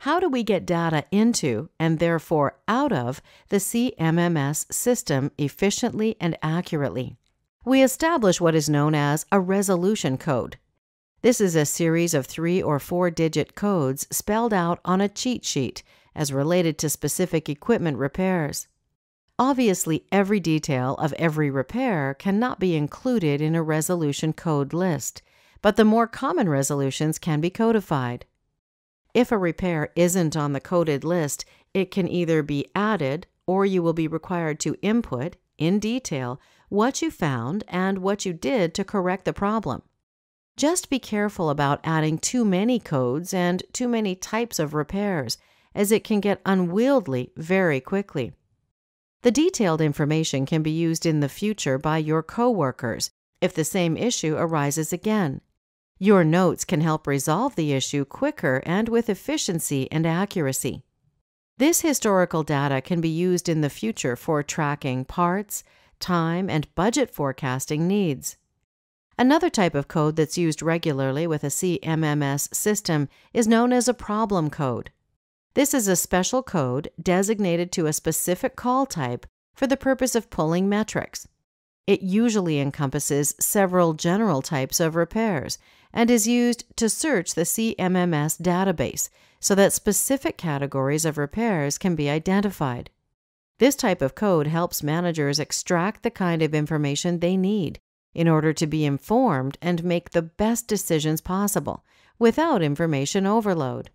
how do we get data into and therefore out of the CMMS system efficiently and accurately? We establish what is known as a resolution code. This is a series of three or four digit codes spelled out on a cheat sheet as related to specific equipment repairs. Obviously, every detail of every repair cannot be included in a resolution code list, but the more common resolutions can be codified. If a repair isn't on the coded list, it can either be added or you will be required to input, in detail, what you found and what you did to correct the problem. Just be careful about adding too many codes and too many types of repairs, as it can get unwieldy very quickly. The detailed information can be used in the future by your coworkers if the same issue arises again your notes can help resolve the issue quicker and with efficiency and accuracy. This historical data can be used in the future for tracking parts, time, and budget forecasting needs. Another type of code that's used regularly with a CMMS system is known as a problem code. This is a special code designated to a specific call type for the purpose of pulling metrics. It usually encompasses several general types of repairs and is used to search the CMMS database so that specific categories of repairs can be identified. This type of code helps managers extract the kind of information they need in order to be informed and make the best decisions possible without information overload.